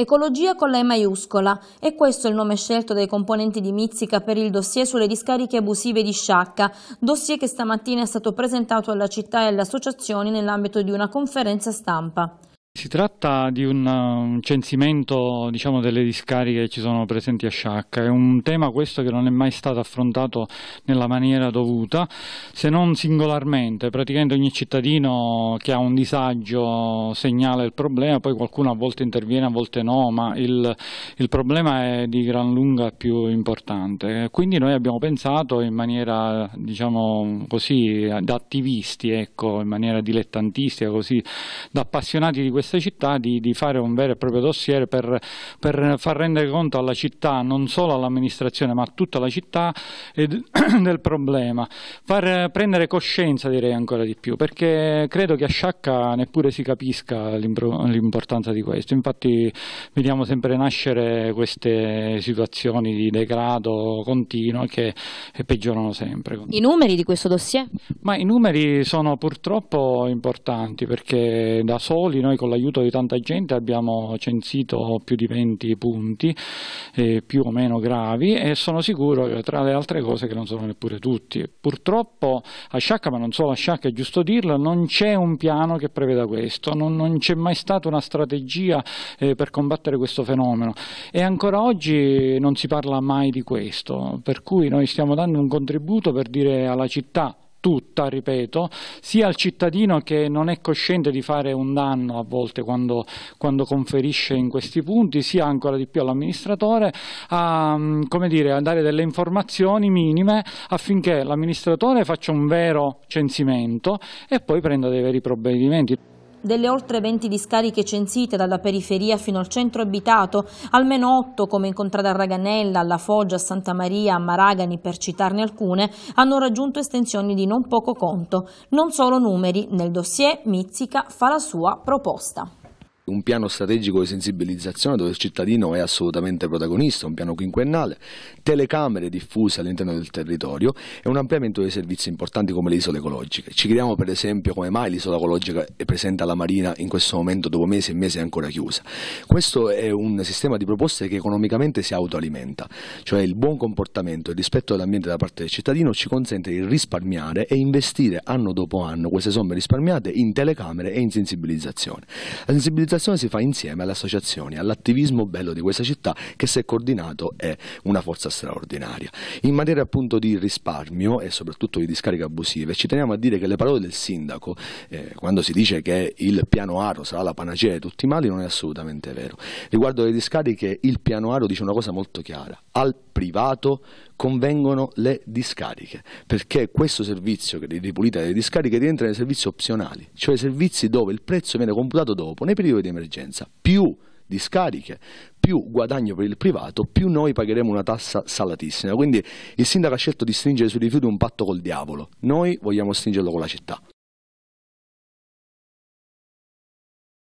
Ecologia con la E maiuscola, e questo è il nome scelto dai componenti di Mizzica per il dossier sulle discariche abusive di Sciacca, dossier che stamattina è stato presentato alla città e alle associazioni nell'ambito di una conferenza stampa. Si tratta di eh, un, censimento diciamo, delle discariche che ci sono presenti a Sciacca, è un tema questo che non è mai stato affrontato nella maniera dovuta, se non singolarmente, praticamente ogni cittadino che ha un disagio segnala il problema, poi qualcuno a volte interviene, a volte no, ma il, il problema è di gran lunga più importante. Quindi noi abbiamo pensato in maniera, diciamo così, da attivisti, ecco, in maniera dilettantistica, così, da appassionati di questo queste città di, di fare un vero e proprio dossier per, per, far rendere conto alla città, non solo all'amministrazione ma a tutta la città eh, del problema, far prendere coscienza direi ancora di più perché credo che a Sciacca neppure si capisca l'importanza di questo, infatti vediamo sempre nascere queste situazioni di degrado continuo che, che peggiorano sempre. I numeri di questo dossier? Ma i numeri sono purtroppo importanti perché da soli noi con l'aiuto di tanta gente abbiamo censito più di 20 punti eh, più o meno gravi e sono sicuro che tra le altre cose che non sono neppure tutti. Purtroppo a Sciacca, ma non solo a Sciacca, è giusto dirlo, non c'è un piano che preveda questo, non, non c'è mai stata una strategia eh, per combattere questo fenomeno e ancora oggi non si parla mai di questo, per cui noi stiamo dando un contributo per dire alla città tutta, ripeto, sia al cittadino che non è cosciente di fare un danno a volte quando, quando conferisce in questi punti, sia ancora di più all'amministratore, a, mm, a dare delle informazioni minime affinché l'amministratore faccia un vero censimento e poi prenda dei veri provvedimenti. Delle oltre 20 discariche censite dalla periferia fino al centro abitato, almeno 8 come in Contrada Raganella, alla Foggia, a Santa Maria, a Maragani per citarne alcune, hanno raggiunto estensioni di non poco conto. Non solo numeri, nel dossier Mizzica fa la sua proposta un piano strategico di sensibilizzazione dove il cittadino è assolutamente protagonista, un piano quinquennale, telecamere diffuse all'interno del territorio e un ampliamento dei servizi importanti come le isole ecologiche. Ci chiediamo per esempio come mai l'isola ecologica è presente alla Marina in questo momento dopo mesi e mesi è ancora chiusa. Questo è un sistema di proposte che economicamente si autoalimenta, cioè il buon comportamento e il rispetto dell'ambiente da parte del cittadino ci consente di risparmiare e investire anno dopo anno queste somme risparmiate in telecamere e in sensibilizzazione. La sensibilizzazione manifestazione si fa insieme alle associazioni, all'attivismo bello di questa città che se coordinato è una forza straordinaria. In materia appunto di risparmio e soprattutto di discariche abusive ci teniamo a dire che le parole del sindaco eh, quando si dice che il piano aro sarà la panacea di tutti i mali non è assolutamente vero. Riguardo le discariche il piano aro dice una cosa molto chiara, al privato convengono le discariche, perché questo servizio di ripulita delle discariche rientra nei servizi opzionali, cioè servizi dove il prezzo viene computato dopo, nei periodi di emergenza, più discariche, più guadagno per il privato, più noi pagheremo una tassa salatissima. Quindi il sindaco ha scelto di stringere sui rifiuti un patto col diavolo, noi vogliamo stringerlo con la città.